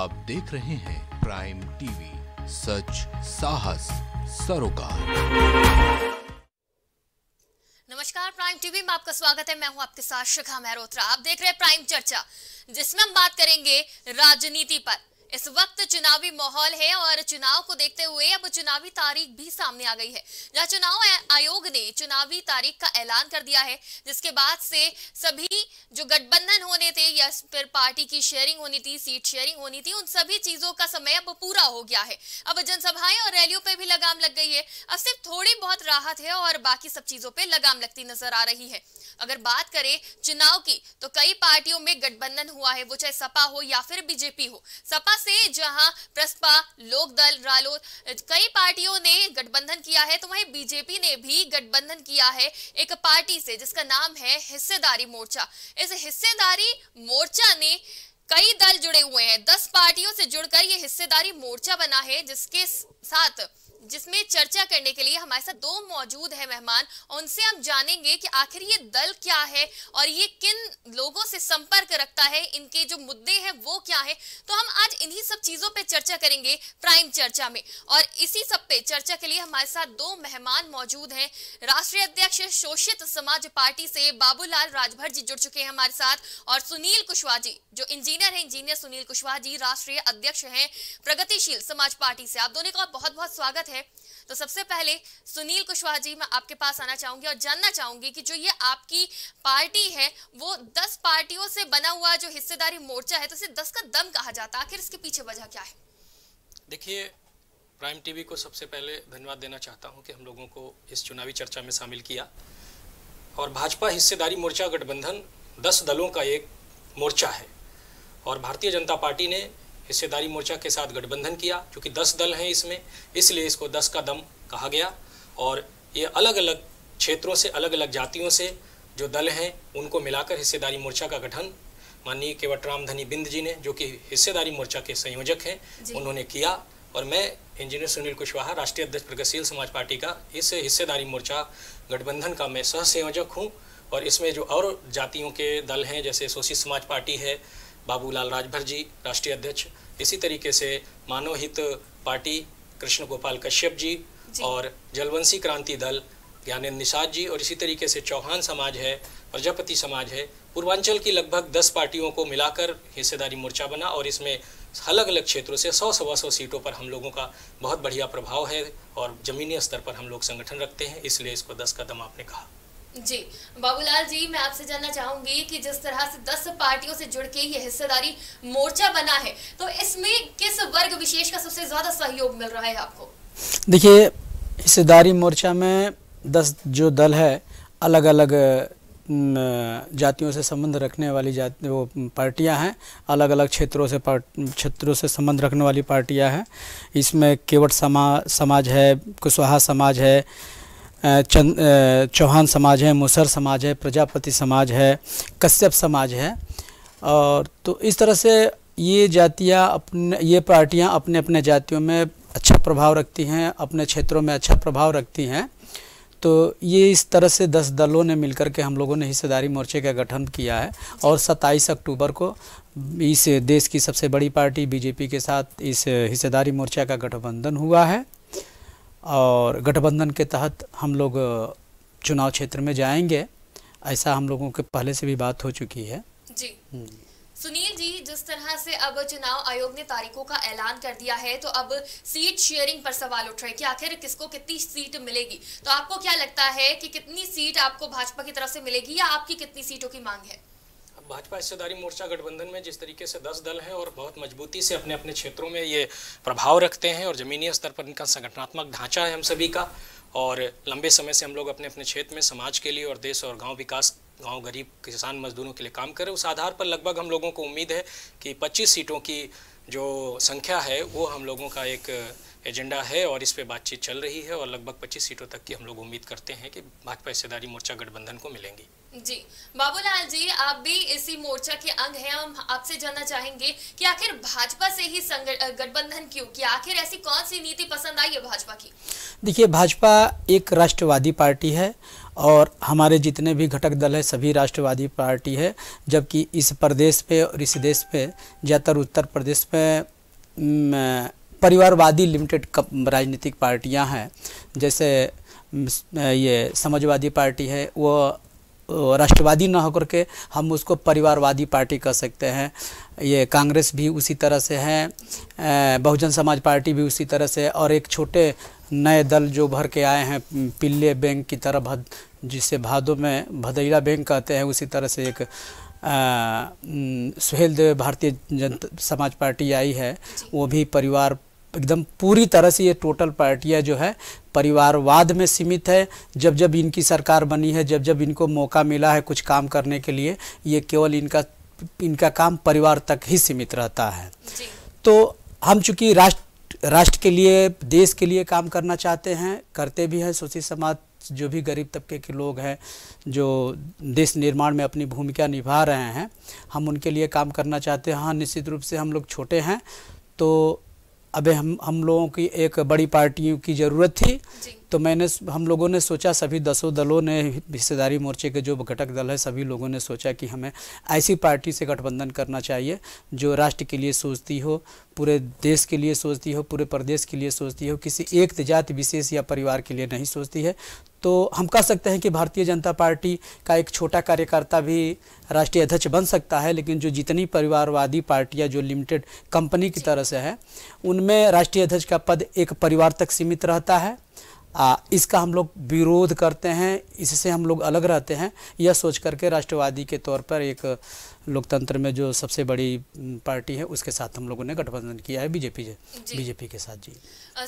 आप देख रहे हैं प्राइम टीवी सच साहस सरोकार नमस्कार प्राइम टीवी में आपका स्वागत है मैं हूं आपके साथ शिखा मेहरोत्रा आप देख रहे हैं प्राइम चर्चा जिसमें हम बात करेंगे राजनीति पर इस वक्त चुनावी माहौल है और चुनाव को देखते हुए अब चुनावी तारीख भी सामने आ गई है जहां चुनाव आयोग ने चुनावी तारीख का ऐलान कर दिया है जिसके बाद से सभी जो गठबंधन होने थे या फिर पार्टी की शेयरिंग होनी थी सीट शेयरिंग होनी थी उन सभी चीजों का समय अब पूरा हो गया है अब जनसभाएं और रैलियों पर भी लगाम लग गई है अब सिर्फ थोड़ी बहुत राहत है और बाकी सब चीजों पर लगाम लगती नजर आ रही है अगर बात करें चुनाव की तो कई पार्टियों में गठबंधन हुआ है वो चाहे सपा हो या फिर बीजेपी हो सपा से जहां प्रसपा लोकदल रालोद कई पार्टियों ने गठबंधन किया है तो वहीं बीजेपी ने भी गठबंधन किया है एक पार्टी से जिसका नाम है हिस्सेदारी मोर्चा इस हिस्सेदारी मोर्चा ने कई दल जुड़े हुए हैं दस पार्टियों से जुड़कर ये हिस्सेदारी मोर्चा बना है जिसके साथ जिसमें चर्चा करने के लिए हमारे साथ दो मौजूद है मेहमान उनसे हम जानेंगे कि आखिर ये दल क्या है और ये किन लोगों से संपर्क रखता है इनके जो मुद्दे हैं वो क्या है तो हम आज इन्हीं सब चीजों पे चर्चा करेंगे प्राइम चर्चा में और इसी सब पे चर्चा के लिए हमारे साथ दो मेहमान मौजूद हैं राष्ट्रीय अध्यक्ष शोषित समाज पार्टी से बाबूलाल राजभर जी जुड़ चुके हैं हमारे साथ और सुनील कुशवाहा जी जो इंजीनियर है इंजीनियर सुनील कुशवाहा जी राष्ट्रीय अध्यक्ष है प्रगतिशील समाज पार्टी से आप दोनों का बहुत बहुत स्वागत है तो सबसे पहले सुनील कुशवाहा जी मैं आपके पास आना चाहूंगी और जानना चाहूंगी कि जो ये आपकी पार्टी है वो दस पार्टियों से बना हुआ जो हिस्सेदारी मोर्चा है तो इसे दस का दम कहा जाता है आखिर इसके पीछे वजह क्या है देखिए प्राइम टीवी को सबसे पहले धन्यवाद देना चाहता हूँ कि हम लोगों को इस चुनावी चर्चा में शामिल किया और भाजपा हिस्सेदारी मोर्चा गठबंधन दस दलों का एक मोर्चा है और भारतीय जनता पार्टी ने हिस्सेदारी मोर्चा के साथ गठबंधन किया क्योंकि दस दल हैं इसमें इसलिए इसको दस का दम कहा गया और ये अलग अलग क्षेत्रों से अलग अलग जातियों से जो दल हैं उनको मिलाकर हिस्सेदारी मोर्चा का गठन माननीय केवट राम धनी बिंद जी ने जो कि हिस्सेदारी मोर्चा के संयोजक हैं उन्होंने किया और मैं इंजीनियर सुनील कुशवाहा राष्ट्रीय अध्यक्ष प्रगतिशील समाज पार्टी का इस हिस्सेदारी मोर्चा गठबंधन का मैं सह संयोजक हूँ और इसमें जो और जातियों के दल हैं जैसे सोशी समाज पार्टी है बाबूलाल राजभर जी राष्ट्रीय अध्यक्ष इसी तरीके से मानवहित पार्टी कृष्ण गोपाल कश्यप जी, जी। और जलवंशी क्रांति दल ज्ञानेन्द्र निषाद जी और इसी तरीके से चौहान समाज है प्रजापति समाज है पूर्वांचल की लगभग दस पार्टियों को मिलाकर हिस्सेदारी मोर्चा बना और इसमें अलग अलग क्षेत्रों से सौ सवा सौ सीटों पर हम लोगों का बहुत बढ़िया प्रभाव है और ज़मीनी स्तर पर हम लोग संगठन रखते हैं इसलिए इसको दस कदम आपने कहा जी बाबूलाल जी मैं आपसे जानना चाहूंगी कि जिस तरह से दस पार्टियों से जुड़ के ये हिस्सेदारी मोर्चा बना है तो इसमें किस वर्ग विशेष का सबसे ज्यादा सहयोग मिल रहा है आपको देखिए हिस्सेदारी मोर्चा में दस जो दल है अलग अलग जातियों से संबंध रखने वाली जाति वो पार्टियां हैं अलग अलग क्षेत्रों से क्षेत्रों से संबंध रखने वाली पार्टियां हैं इसमें केवट समा समाज है कुशवाहा समाज है चंद चौहान समाज है मुसर समाज है प्रजापति समाज है कश्यप समाज है और तो इस तरह से ये जातियाँ अपने ये पार्टियाँ अपने अपने जातियों में अच्छा प्रभाव रखती हैं अपने क्षेत्रों में अच्छा प्रभाव रखती हैं तो ये इस तरह से दस दलों ने मिलकर के हम लोगों ने हिस्सेदारी मोर्चे का गठन किया है और 27 अक्टूबर को इस देश की सबसे बड़ी पार्टी बीजेपी के साथ इस हिस्सेदारी मोर्चा का गठबंधन हुआ है और गठबंधन के तहत हम लोग चुनाव क्षेत्र में जाएंगे ऐसा हम लोगों के पहले से भी बात हो चुकी है जी हम्म। सुनील जी जिस तरह से अब चुनाव आयोग ने तारीखों का ऐलान कर दिया है तो अब सीट शेयरिंग पर सवाल उठ रहे कि आखिर किसको कितनी सीट मिलेगी तो आपको क्या लगता है कि कितनी सीट आपको भाजपा की तरफ से मिलेगी या आपकी कितनी सीटों की मांग है भाजपा हिस्सेदारी मोर्चा गठबंधन में जिस तरीके से दस दल हैं और बहुत मजबूती से अपने अपने क्षेत्रों में ये प्रभाव रखते हैं और ज़मीनी स्तर पर इनका संगठनात्मक ढांचा है हम सभी का और लंबे समय से हम लोग अपने अपने क्षेत्र में समाज के लिए और देश और गांव विकास गांव गरीब किसान मजदूरों के लिए काम करें उस आधार पर लगभग हम लोगों को उम्मीद है कि पच्चीस सीटों की जो संख्या है वो हम लोगों का एक एजेंडा है और इस पर बातचीत चल रही है और लगभग 25 सीटों तक की हम लोग उम्मीद करते हैं कि भाजपा हिस्सेदारी मोर्चा गठबंधन को मिलेंगी जी बाबूलाल जी आप भी इसी मोर्चा के अंग हैं हम आपसे जानना चाहेंगे कि आखिर भाजपा से ही गठबंधन क्यों कि आखिर ऐसी कौन सी नीति पसंद आई है भाजपा की देखिए भाजपा एक राष्ट्रवादी पार्टी है और हमारे जितने भी घटक दल है सभी राष्ट्रवादी पार्टी है जबकि इस प्रदेश पे और इस देश पे ज़्यादातर उत्तर प्रदेश में परिवारवादी लिमिटेड राजनीतिक पार्टियां हैं जैसे ये समाजवादी पार्टी है वो राष्ट्रवादी ना होकर के हम उसको परिवारवादी पार्टी कह सकते हैं ये कांग्रेस भी उसी तरह से है बहुजन समाज पार्टी भी उसी तरह से और एक छोटे नए दल जो भर के आए हैं पिल्ले बैंक की तरह भद जिसे भादों में भदैला बैंक कहते हैं उसी तरह से एक सुहेल देव भारतीय जनता समाज पार्टी आई है वो भी परिवार एकदम पूरी तरह से ये टोटल पार्टियां जो है परिवारवाद में सीमित है जब जब इनकी सरकार बनी है जब जब इनको मौका मिला है कुछ काम करने के लिए ये केवल इनका इनका काम परिवार तक ही सीमित रहता है तो हम चूँकि राष्ट्र राष्ट्र के लिए देश के लिए काम करना चाहते हैं करते भी हैं सोची समाज जो भी गरीब तबके के लोग हैं जो देश निर्माण में अपनी भूमिका निभा रहे हैं हम उनके लिए काम करना चाहते हैं हाँ निश्चित रूप से हम लोग छोटे हैं तो अभी हम हम लोगों की एक बड़ी पार्टियों की ज़रूरत थी तो मैंने हम लोगों ने सोचा सभी दसों दलों ने हिस्सेदारी मोर्चे के जो घटक दल है सभी लोगों ने सोचा कि हमें ऐसी पार्टी से गठबंधन करना चाहिए जो राष्ट्र के लिए सोचती हो पूरे देश के लिए सोचती हो पूरे प्रदेश के लिए सोचती हो किसी एक जाति विशेष या परिवार के लिए नहीं सोचती है तो हम कह सकते हैं कि भारतीय जनता पार्टी का एक छोटा कार्यकर्ता भी राष्ट्रीय अध्यक्ष बन सकता है लेकिन जो जितनी परिवारवादी पार्टियां जो लिमिटेड कंपनी की तरह से है उनमें राष्ट्रीय अध्यक्ष का पद एक परिवार तक सीमित रहता है आ, इसका हम लोग विरोध करते हैं इससे हम लोग अलग रहते हैं यह सोच करके राष्ट्रवादी के तौर पर एक लोकतंत्र में जो सबसे बड़ी पार्टी है उसके साथ हम लोगों ने गठबंधन किया है बीजेपी से बीजेपी के साथ जी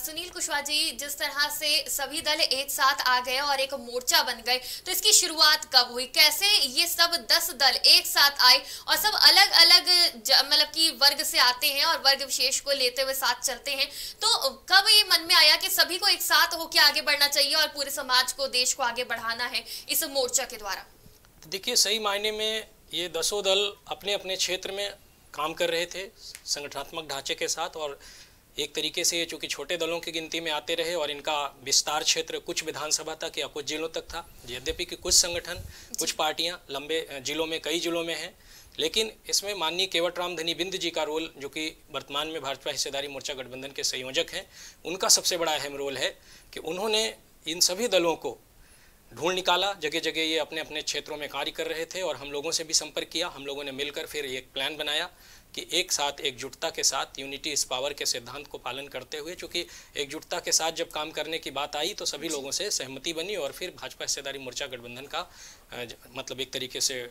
सुनील कुशवाहा जी जिस तरह से सभी दल एक साथ आ गए और एक मोर्चा बन गए तो इसकी शुरुआत कब हुई कैसे ये सब दस दल एक साथ आए और सब अलग अलग मतलब कि वर्ग से आते हैं और वर्ग विशेष को लेते हुए साथ चलते हैं तो कब ये मन में आया कि सभी को एक साथ होकर आगे बढ़ना चाहिए और पूरे समाज को देश को आगे बढ़ाना है इस मोर्चा के द्वारा देखिए सही मायने में ये दसों दल अपने अपने क्षेत्र में काम कर रहे थे संगठनात्मक ढांचे के साथ और एक तरीके से ये चूँकि छोटे दलों की गिनती में आते रहे और इनका विस्तार क्षेत्र कुछ विधानसभा तक या कुछ जिलों तक था यद्यपि कि कुछ संगठन कुछ पार्टियां लंबे जिलों में कई जिलों में हैं लेकिन इसमें माननीय केवटराम धनी बिंद जी का रोल जो कि वर्तमान में भाजपा हिस्सेदारी मोर्चा गठबंधन के संयोजक हैं उनका सबसे बड़ा अहम रोल है कि उन्होंने इन सभी दलों को ढूंढ निकाला जगह जगह ये अपने अपने क्षेत्रों में कार्य कर रहे थे और हम लोगों से भी संपर्क किया हम लोगों ने मिलकर फिर एक प्लान बनाया कि एक साथ एकजुटता के साथ यूनिटी इस पावर के सिद्धांत को पालन करते हुए चूँकि एकजुटता के साथ जब काम करने की बात आई तो सभी लोगों से सहमति बनी और फिर भाजपा हिस्सेदारी मोर्चा गठबंधन का मतलब एक तरीके से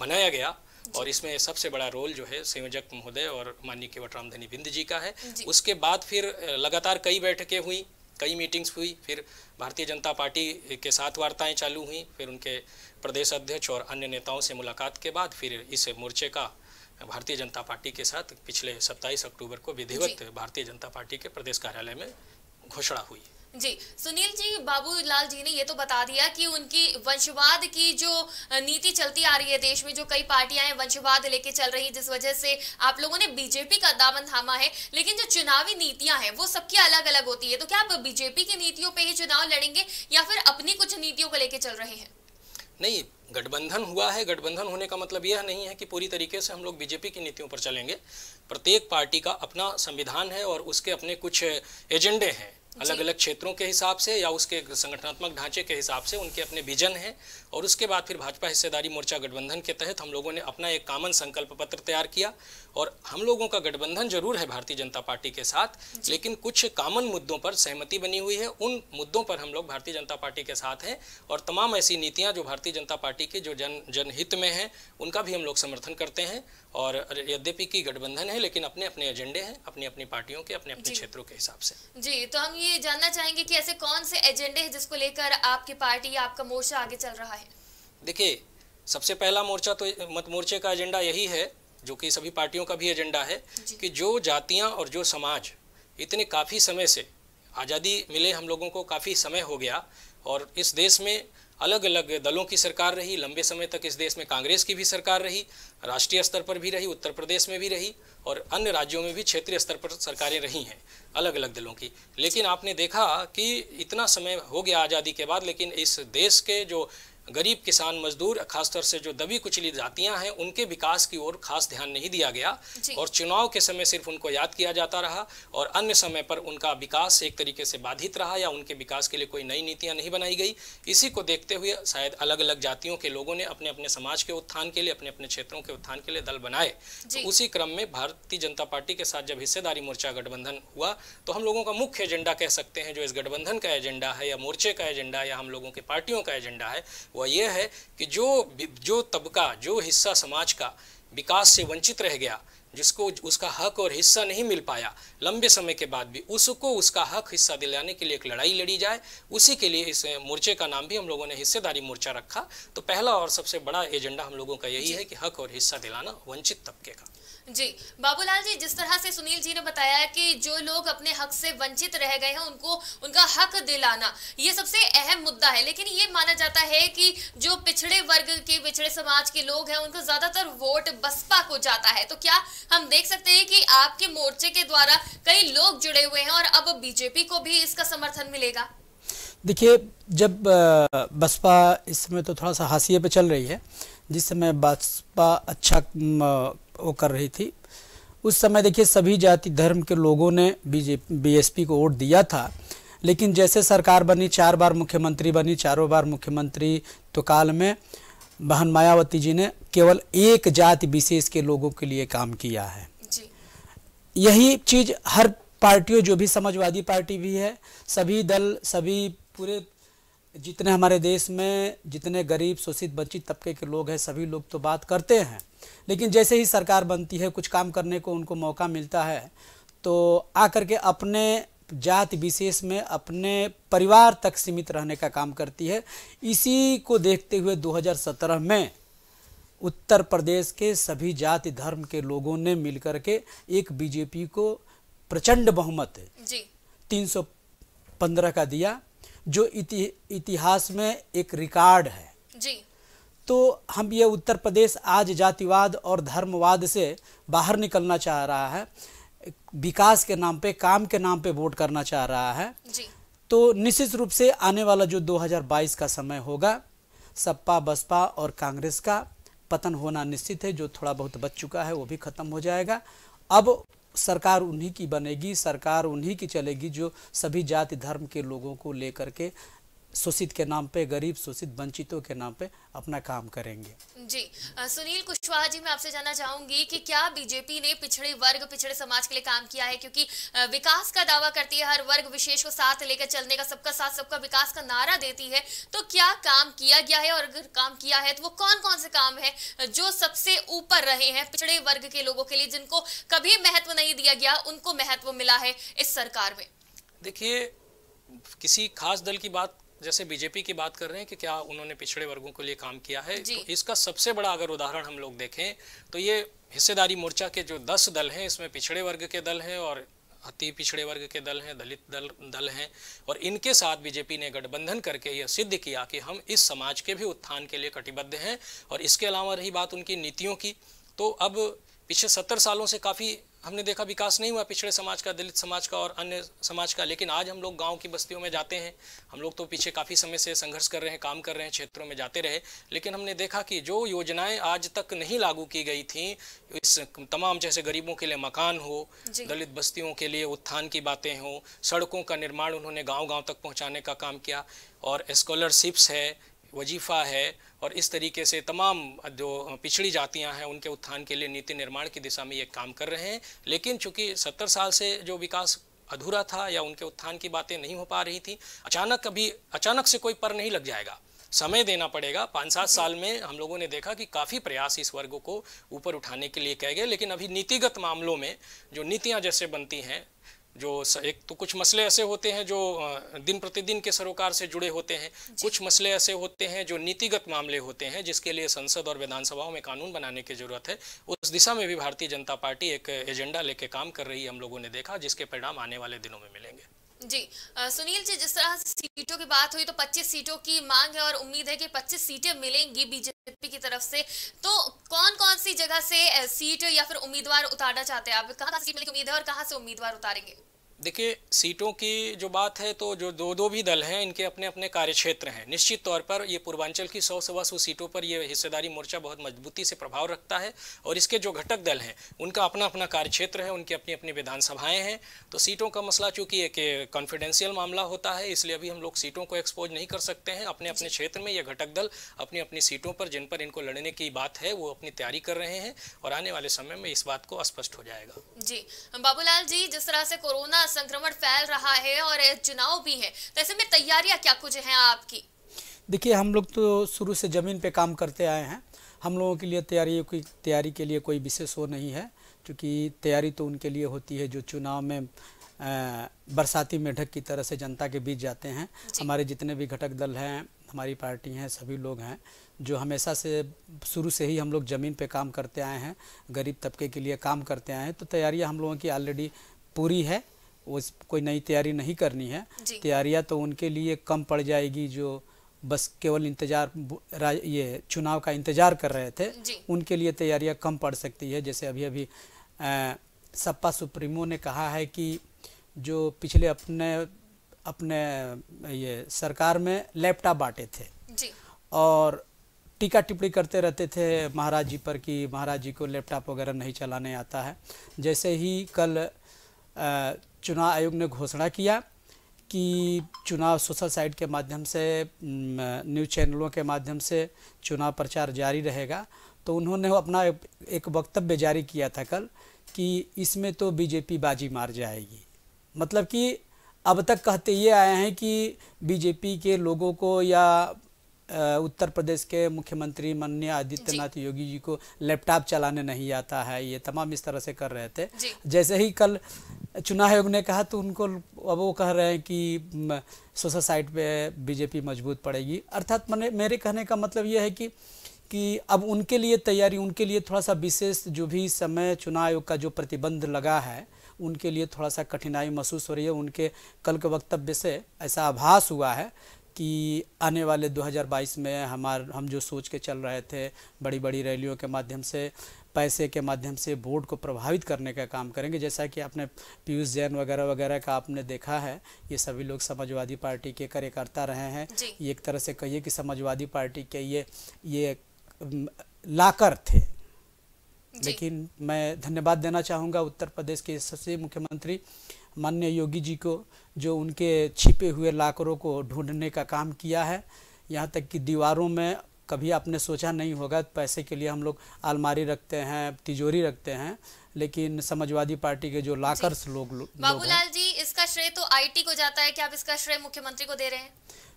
बनाया गया और इसमें सबसे बड़ा रोल जो है संयोजक महोदय और माननीय केवट रामधनी बिंद जी का है उसके बाद फिर लगातार कई बैठकें हुई कई मीटिंग्स हुई फिर भारतीय जनता पार्टी के साथ वार्ताएं चालू हुई फिर उनके प्रदेश अध्यक्ष और अन्य नेताओं से मुलाकात के बाद फिर इस मोर्चे का भारतीय जनता पार्टी के साथ पिछले 27 अक्टूबर को विधिवत भारतीय जनता पार्टी के प्रदेश कार्यालय में घोषणा हुई जी सुनील जी बाबूलाल जी ने ये तो बता दिया कि उनकी वंशवाद की जो नीति चलती आ रही है देश में जो कई पार्टियां हैं वंशवाद लेके चल रही जिस वजह से आप लोगों ने बीजेपी का दामन थामा है लेकिन जो चुनावी नीतियां हैं वो सबकी अलग अलग होती है तो क्या आप बीजेपी की नीतियों पर ही चुनाव लड़ेंगे या फिर अपनी कुछ नीतियों को लेकर चल रहे हैं नहीं गठबंधन हुआ है गठबंधन होने का मतलब यह नहीं है कि पूरी तरीके से हम लोग बीजेपी की नीतियों पर चलेंगे प्रत्येक पार्टी का अपना संविधान है और उसके अपने कुछ एजेंडे हैं अलग अलग क्षेत्रों के हिसाब से या उसके संगठनात्मक ढांचे के हिसाब से उनके अपने विजन हैं और उसके बाद फिर भाजपा हिस्सेदारी मोर्चा गठबंधन के तहत हम लोगों ने अपना एक कामन संकल्प पत्र तैयार किया और हम लोगों का गठबंधन जरूर है भारतीय जनता पार्टी के साथ लेकिन कुछ कामन मुद्दों पर सहमति बनी हुई है उन मुद्दों पर हम लोग भारतीय जनता पार्टी के साथ हैं और तमाम ऐसी नीतियाँ जो भारतीय जनता पार्टी के जो जन जनहित में हैं उनका भी हम लोग समर्थन करते हैं और यद्यपि की गठबंधन है लेकिन अपने अपने एजेंडे हैं अपनी अपनी पार्टियों के अपने अपने क्षेत्रों के हिसाब से जी तो हम ये जानना चाहेंगे कि ऐसे कौन से एजेंडे हैं जिसको लेकर आपकी पार्टी या आपका मोर्चा आगे चल रहा है देखिए सबसे पहला मोर्चा तो मत मोर्चे का एजेंडा यही है जो कि सभी पार्टियों का भी एजेंडा है कि जो जातियाँ और जो समाज इतने काफ़ी समय से आज़ादी मिले हम लोगों को काफ़ी समय हो गया और इस देश में अलग अलग दलों की सरकार रही लंबे समय तक इस देश में कांग्रेस की भी सरकार रही राष्ट्रीय स्तर पर भी रही उत्तर प्रदेश में भी रही और अन्य राज्यों में भी क्षेत्रीय स्तर पर सरकारें रही हैं अलग अलग दलों की लेकिन आपने देखा कि इतना समय हो गया आज़ादी के बाद लेकिन इस देश के जो गरीब किसान मजदूर खासतौर से जो दबी कुचली जातियां हैं उनके विकास की ओर खास ध्यान नहीं दिया गया और चुनाव के समय सिर्फ उनको याद किया जाता रहा और अन्य समय पर उनका विकास एक तरीके से बाधित रहा या उनके विकास के लिए कोई नई नीतियां नहीं बनाई गई इसी को देखते हुए शायद अलग अलग जातियों के लोगों ने अपने अपने समाज के उत्थान के लिए अपने अपने क्षेत्रों के उत्थान के लिए दल बनाए तो उसी क्रम में भारतीय जनता पार्टी के साथ जब हिस्सेदारी मोर्चा गठबंधन हुआ तो हम लोगों का मुख्य एजेंडा कह सकते हैं जो इस गठबंधन का एजेंडा है या मोर्चे का एजेंडा या हम लोगों के पार्टियों का एजेंडा है वह यह है कि जो जो तबका जो हिस्सा समाज का विकास से वंचित रह गया जिसको उसका हक और हिस्सा नहीं मिल पाया लंबे समय के बाद भी उसको उसका हक हिस्सा दिलाने के लिए एक लड़ाई लड़ी जाए उसी के लिए इस मोर्चे का नाम भी हम लोगों ने हिस्सेदारी मोर्चा रखा तो पहला और सबसे बड़ा एजेंडा हम लोगों का यही है कि हक और हिस्सा दिलाना वंचित तबके का जी बाबूलाल जी जिस तरह से सुनील जी ने बताया कि जो लोग अपने हक से वंचित रह गए हैं उनको उनका हक दिलाना ये सबसे अहम मुद्दा है लेकिन ये माना जाता है कि जो पिछड़े वर्ग के पिछड़े समाज के लोग हैं उनको ज्यादातर वोट बसपा को जाता है तो क्या हम देख सकते हैं कि आपके मोर्चे के द्वारा कई लोग जुड़े हुए हैं और अब बीजेपी को भी इसका समर्थन मिलेगा देखिए जब बसपा इस समय तो थोड़ा सा हाशिए पे चल रही है जिस समय बसपा अच्छा वो कर रही थी उस समय देखिए सभी जाति धर्म के लोगों ने बीजेपी बीएसपी को वोट दिया था लेकिन जैसे सरकार बनी चार बार मुख्यमंत्री बनी चारों बार मुख्यमंत्री तो काल में बहन मायावती जी ने केवल एक जाति विशेष के लोगों के लिए काम किया है यही चीज हर पार्टियों जो भी समाजवादी पार्टी भी है सभी दल सभी पूरे जितने हमारे देश में जितने गरीब शोषित वंचित तबके के लोग हैं सभी लोग तो बात करते हैं लेकिन जैसे ही सरकार बनती है कुछ काम करने को उनको मौका मिलता है तो आकर के अपने जाति विशेष में अपने परिवार तक सीमित रहने का काम करती है इसी को देखते हुए 2017 में उत्तर प्रदेश के सभी जाति धर्म के लोगों ने मिलकर के एक बीजेपी को प्रचंड बहुमत तीन सौ पंद्रह का दिया जो इति, इतिहास में एक रिकॉर्ड है जी तो हम ये उत्तर प्रदेश आज जातिवाद और धर्मवाद से बाहर निकलना चाह रहा है विकास के नाम पे काम के नाम पे वोट करना चाह रहा है जी। तो निश्चित रूप से आने वाला जो 2022 का समय होगा सपा बसपा और कांग्रेस का पतन होना निश्चित है जो थोड़ा बहुत बच चुका है वो भी खत्म हो जाएगा अब सरकार उन्हीं की बनेगी सरकार उन्हीं की चलेगी जो सभी जाति धर्म के लोगों को लेकर के शोषित के नाम पे गरीब शोषित वंचितों के नाम पे अपना काम करेंगे जी सुनील कुशवाहा जी मैं आपसे जानना चाहूंगी कि क्या बीजेपी ने पिछड़े वर्ग पिछड़े समाज के लिए काम किया है क्योंकि विकास का दावा करती है हर वर्ग विशेष को साथ लेकर चलने का सबका साथ सबका विकास का नारा देती है तो क्या काम किया गया है और अगर काम किया है तो वो कौन कौन से काम है जो सबसे ऊपर रहे हैं पिछड़े वर्ग के लोगों के लिए जिनको कभी महत्व नहीं दिया गया उनको महत्व मिला है इस सरकार में देखिए किसी खास दल की बात जैसे बीजेपी की बात कर रहे हैं कि क्या उन्होंने पिछड़े वर्गों के लिए काम किया है तो इसका सबसे बड़ा अगर उदाहरण हम लोग देखें तो ये हिस्सेदारी मोर्चा के जो दस दल हैं इसमें पिछड़े वर्ग के दल हैं और अति पिछड़े वर्ग के दल हैं दलित दल दल हैं और इनके साथ बीजेपी ने गठबंधन करके यह सिद्ध किया कि हम इस समाज के भी उत्थान के लिए कटिबद्ध हैं और इसके अलावा रही बात उनकी नीतियों की तो अब पिछले सत्तर सालों से काफ़ी हमने देखा विकास नहीं हुआ पिछड़े समाज का दलित समाज का और अन्य समाज का लेकिन आज हम लोग गांव की बस्तियों में जाते हैं हम लोग तो पीछे काफ़ी समय से संघर्ष कर रहे हैं काम कर रहे हैं क्षेत्रों में जाते रहे लेकिन हमने देखा कि जो योजनाएं आज तक नहीं लागू की गई थी इस तमाम जैसे गरीबों के लिए मकान हो दलित बस्तियों के लिए उत्थान की बातें हों सड़कों का निर्माण उन्होंने गाँव गाँव तक पहुँचाने का काम किया और स्कॉलरशिप्स है वजीफ़ा है और इस तरीके से तमाम जो पिछड़ी जातियां हैं उनके उत्थान के लिए नीति निर्माण की दिशा में ये काम कर रहे हैं लेकिन चूंकि सत्तर साल से जो विकास अधूरा था या उनके उत्थान की बातें नहीं हो पा रही थी अचानक अभी अचानक से कोई पर नहीं लग जाएगा समय देना पड़ेगा पाँच सात साल में हम लोगों ने देखा कि काफ़ी प्रयास इस वर्ग को ऊपर उठाने के लिए कह गए लेकिन अभी नीतिगत मामलों में जो नीतियाँ जैसे बनती हैं जो एक तो कुछ मसले ऐसे होते हैं जो दिन प्रतिदिन के सरोकार से जुड़े होते हैं कुछ मसले ऐसे होते हैं जो नीतिगत मामले होते हैं जिसके लिए संसद और विधानसभाओं में कानून बनाने की जरूरत है उस दिशा में भी भारतीय जनता पार्टी एक एजेंडा लेके काम कर रही है हम लोगों ने देखा जिसके परिणाम आने वाले दिनों में मिलेंगे जी सुनील जी जिस तरह से सीटों की बात हुई तो 25 सीटों की मांग है और उम्मीद है कि 25 सीटें मिलेंगी बीजेपी की तरफ से तो कौन कौन सी जगह से सीट या फिर उम्मीदवार उतारना चाहते हैं आप कहां सीट मिलने की उम्मीद है और कहां से उम्मीदवार उतारेंगे देखिए सीटों की जो बात है तो जो दो दो भी दल हैं इनके अपने अपने कार्यक्षेत्र हैं निश्चित तौर पर ये पूर्वांचल की सौ सवा सौ सीटों पर ये हिस्सेदारी मोर्चा बहुत मजबूती से प्रभाव रखता है और इसके जो घटक दल हैं उनका अपना अपना कार्यक्षेत्र है उनकी अपनी अपनी विधानसभाएं हैं तो सीटों का मसला चूंकि एक कॉन्फिडेंशियल मामला होता है इसलिए अभी हम लोग सीटों को एक्सपोज नहीं कर सकते हैं अपने अपने क्षेत्र में ये घटक दल अपनी अपनी सीटों पर जिन पर इनको लड़ने की बात है वो अपनी तैयारी कर रहे हैं और आने वाले समय में इस बात को स्पष्ट हो जाएगा जी बाबूलाल जी जिस तरह से कोरोना संक्रमण फैल रहा है और चुनाव भी है तो ऐसे में तैयारियां क्या कुछ हैं आपकी देखिए हम लोग तो शुरू से ज़मीन पे काम करते आए हैं हम लोगों के लिए तैयारी की तैयारी के लिए कोई विशेष वो नहीं है क्योंकि तैयारी तो उनके लिए होती है जो चुनाव में बरसाती मेढक की तरह से जनता के बीच जाते हैं हमारे जितने भी घटक दल हैं हमारी पार्टी हैं सभी लोग हैं जो हमेशा से शुरू से ही हम लोग ज़मीन पे काम करते आए हैं गरीब तबके के लिए काम करते आए हैं तो तैयारियां हम लोगों की ऑलरेडी पूरी है उस कोई नई तैयारी नहीं करनी है तैयारियां तो उनके लिए कम पड़ जाएगी जो बस केवल इंतजार ये चुनाव का इंतजार कर रहे थे उनके लिए तैयारियां कम पड़ सकती है जैसे अभी अभी सपा सुप्रीमो ने कहा है कि जो पिछले अपने अपने ये सरकार में लैपटॉप बांटे थे जी। और टीका टिप्पणी करते रहते थे महाराज जी पर कि महाराज जी को लैपटॉप वगैरह नहीं चलाने आता है जैसे ही कल चुनाव आयोग ने घोषणा किया कि चुनाव सोशल साइट के माध्यम से न्यूज चैनलों के माध्यम से चुनाव प्रचार जारी रहेगा तो उन्होंने अपना एक वक्तव्य जारी किया था कल कि इसमें तो बीजेपी बाजी मार जाएगी मतलब कि अब तक कहते ये आए हैं कि बीजेपी के लोगों को या उत्तर प्रदेश के मुख्यमंत्री माननीय आदित्यनाथ योगी जी को लैपटॉप चलाने नहीं आता है ये तमाम इस तरह से कर रहे थे जैसे ही कल चुनाव आयोग ने कहा तो उनको अब वो कह रहे हैं कि सोशल साइट पे बीजेपी मजबूत पड़ेगी अर्थात मैंने मेरे कहने का मतलब ये है कि कि अब उनके लिए तैयारी उनके लिए थोड़ा सा विशेष जो भी समय चुनाव आयोग का जो प्रतिबंध लगा है उनके लिए थोड़ा सा कठिनाई महसूस हो रही है उनके कल के वक्तव्य से ऐसा आभास हुआ है कि आने वाले 2022 में हमार हम जो सोच के चल रहे थे बड़ी बड़ी रैलियों के माध्यम से पैसे के माध्यम से बोर्ड को प्रभावित करने का काम करेंगे जैसा कि आपने पीयूष जैन वगैरह वगैरह का आपने देखा है ये सभी लोग समाजवादी पार्टी के कार्यकर्ता रहे हैं ये एक तरह से कहिए कि समाजवादी पार्टी के ये ये लाकर थे लेकिन मैं धन्यवाद देना चाहूँगा उत्तर प्रदेश के सबसे मुख्यमंत्री माननीय योगी जी को जो उनके छिपे हुए लाकरों को ढूंढने का काम किया है यहाँ तक कि दीवारों में कभी आपने सोचा नहीं होगा पैसे के लिए हम लोग अलमारी रखते हैं तिजोरी रखते हैं लेकिन समाजवादी पार्टी के जो लाकर्स लोग, बाबूलाल जी इसका श्रेय तो आईटी को जाता है क्या आप इसका श्रेय मुख्यमंत्री को दे रहे हैं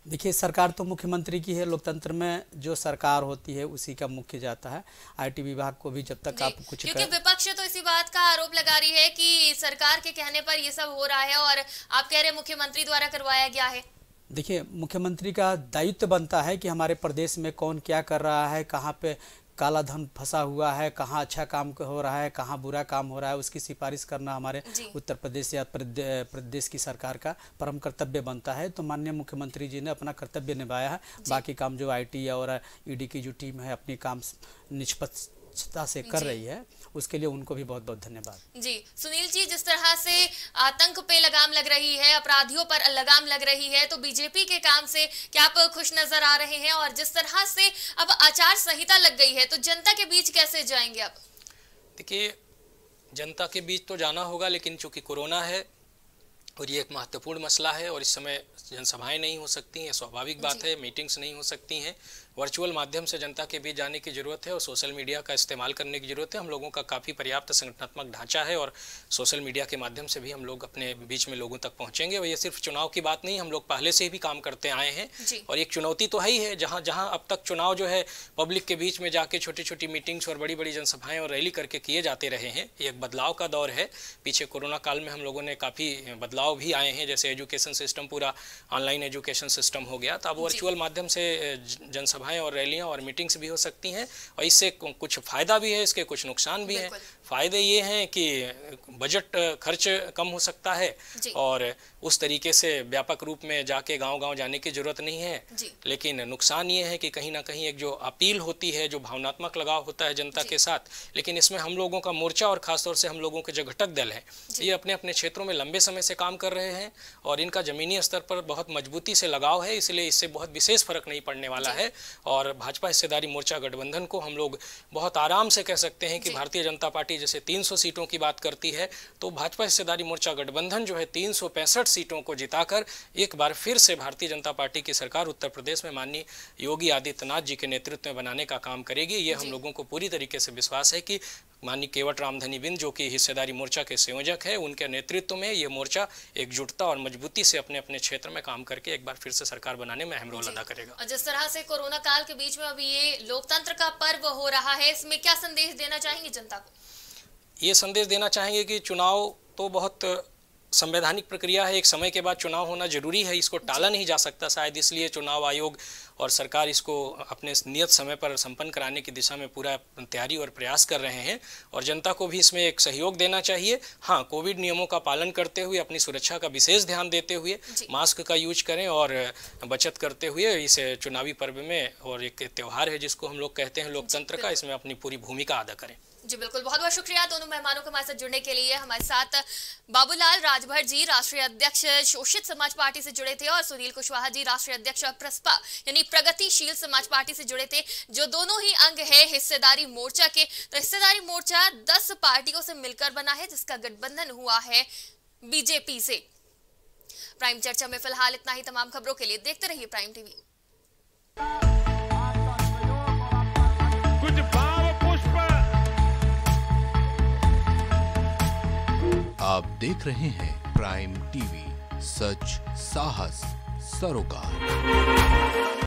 देखिए सरकार तो मुख्यमंत्री की है लोकतंत्र में जो सरकार होती है उसी का मुख्य जाता है आईटी विभाग को भी जब तक आप कुछ क्योंकि कर... विपक्ष तो इसी बात का आरोप लगा रही है कि सरकार के कहने पर ये सब हो रहा है और आप कह रहे मुख्यमंत्री द्वारा करवाया गया है देखिए मुख्यमंत्री का दायित्व बनता है कि हमारे प्रदेश में कौन क्या कर रहा है कहाँ पे काला धन फंसा हुआ है कहाँ अच्छा काम हो रहा है कहाँ बुरा काम हो रहा है उसकी सिफारिश करना हमारे उत्तर प्रदेश या प्रदेश की सरकार का परम कर्तव्य बनता है तो माननीय मुख्यमंत्री जी ने अपना कर्तव्य निभाया है बाकी काम जो आईटी और ईडी e की जो टीम है अपनी काम निष्पक्ष स्वच्छता से कर रही है उसके लिए उनको भी बहुत बहुत धन्यवाद जी सुनील जी जिस तरह से आतंक पे लगाम लग रही है अपराधियों पर लगाम लग रही है तो बीजेपी के काम से क्या आप खुश नजर आ रहे हैं और जिस तरह से अब आचार संहिता लग गई है तो जनता के बीच कैसे जाएंगे आप देखिए जनता के बीच तो जाना होगा लेकिन चूंकि कोरोना है और ये एक महत्वपूर्ण मसला है और इस समय जनसभाएं नहीं हो सकती हैं स्वाभाविक बात है मीटिंग्स नहीं हो सकती हैं वर्चुअल माध्यम से जनता के बीच जाने की ज़रूरत है और सोशल मीडिया का इस्तेमाल करने की ज़रूरत है हम लोगों का काफ़ी पर्याप्त संगठनात्मक ढांचा है और सोशल मीडिया के माध्यम से भी हम लोग अपने बीच में लोगों तक पहुँचेंगे और ये सिर्फ चुनाव की बात नहीं हम लोग पहले से भी काम करते आए हैं और एक चुनौती तो है ही है जहाँ जहाँ अब तक चुनाव जो है पब्लिक के बीच में जाके छोटी छोटी मीटिंग्स और बड़ी बड़ी जनसभाएं और रैली करके किए जाते रहे हैं ये एक बदलाव का दौर है पीछे कोरोना काल में हम लोगों ने काफ़ी बदलाव भी आए हैं जैसे एजुकेशन सिस्टम पूरा ऑनलाइन एजुकेशन सिस्टम हो गया तो अब वर्चुअल माध्यम से जनसभा सभाएं और रैलियां और मीटिंग्स भी हो सकती हैं और इससे कुछ फ़ायदा भी है इसके कुछ नुकसान भी हैं फ़ायदे ये हैं कि बजट खर्च कम हो सकता है और उस तरीके से व्यापक रूप में जाके गांव-गांव जाने की ज़रूरत नहीं है लेकिन नुकसान ये है कि कहीं ना कहीं एक जो अपील होती है जो भावनात्मक लगाव होता है जनता के साथ लेकिन इसमें हम लोगों का मोर्चा और खासतौर से हम लोगों के जो घटक दल हैं ये अपने अपने क्षेत्रों में लंबे समय से काम कर रहे हैं और इनका ज़मीनी स्तर पर बहुत मजबूती से लगाव है इसलिए इससे बहुत विशेष फर्क नहीं पड़ने वाला है और भाजपा हिस्सेदारी मोर्चा गठबंधन को हम लोग बहुत आराम से कह सकते हैं कि भारतीय जनता पार्टी जैसे 300 सीटों की बात करती है तो भाजपा हिस्सेदारी मोर्चा गठबंधन जो है तीन सीटों को जिताकर एक बार फिर से भारतीय जनता पार्टी की सरकार उत्तर प्रदेश में माननीय योगी आदित्यनाथ जी के नेतृत्व में बनाने का काम करेगी ये हम लोगों को पूरी तरीके से विश्वास है कि माननीय केवट रामधनी बिंद जो कि हिस्सेदारी मोर्चा के संयोजक है उनके नेतृत्व में ये मोर्चा एकजुटता और मजबूती से अपने अपने क्षेत्र में काम करके एक बार फिर से सरकार बनाने में अहम रोल अदा करेगा जिस तरह से कोरोना काल के बीच में अभी ये लोकतंत्र का पर्व हो रहा है इसमें क्या संदेश देना चाहेंगे जनता को ये संदेश देना चाहेंगे कि चुनाव तो बहुत संवैधानिक प्रक्रिया है एक समय के बाद चुनाव होना जरूरी है इसको टाला नहीं जा सकता शायद इसलिए चुनाव आयोग और सरकार इसको अपने नियत समय पर संपन्न कराने की दिशा में पूरा तैयारी और प्रयास कर रहे हैं और जनता को भी इसमें एक सहयोग देना चाहिए हाँ कोविड नियमों का पालन करते हुए अपनी सुरक्षा का विशेष ध्यान देते हुए मास्क का यूज करें और बचत करते हुए इस चुनावी पर्व में और एक त्यौहार है जिसको हम लोग कहते हैं लोकतंत्र का इसमें अपनी पूरी भूमिका अदा करें जी बिल्कुल बहुत बहुत शुक्रिया दोनों मेहमानों को हमारे साथ जुड़ने के लिए हमारे साथ बाबूलाल राजभर जी राष्ट्रीय अध्यक्ष शोषित समाज पार्टी से जुड़े थे और सुनील कुशवाहा जी राष्ट्रीय अध्यक्ष प्रसपा यानी प्रगतिशील समाज पार्टी से जुड़े थे जो दोनों ही अंग है हिस्सेदारी मोर्चा के तो हिस्सेदारी मोर्चा दस पार्टियों से मिलकर बना है जिसका गठबंधन हुआ है बीजेपी से प्राइम चर्चा में फिलहाल इतना ही तमाम खबरों के लिए देखते रहिए प्राइम टीवी कुछ आप देख रहे हैं प्राइम टीवी सच साहस सरोकार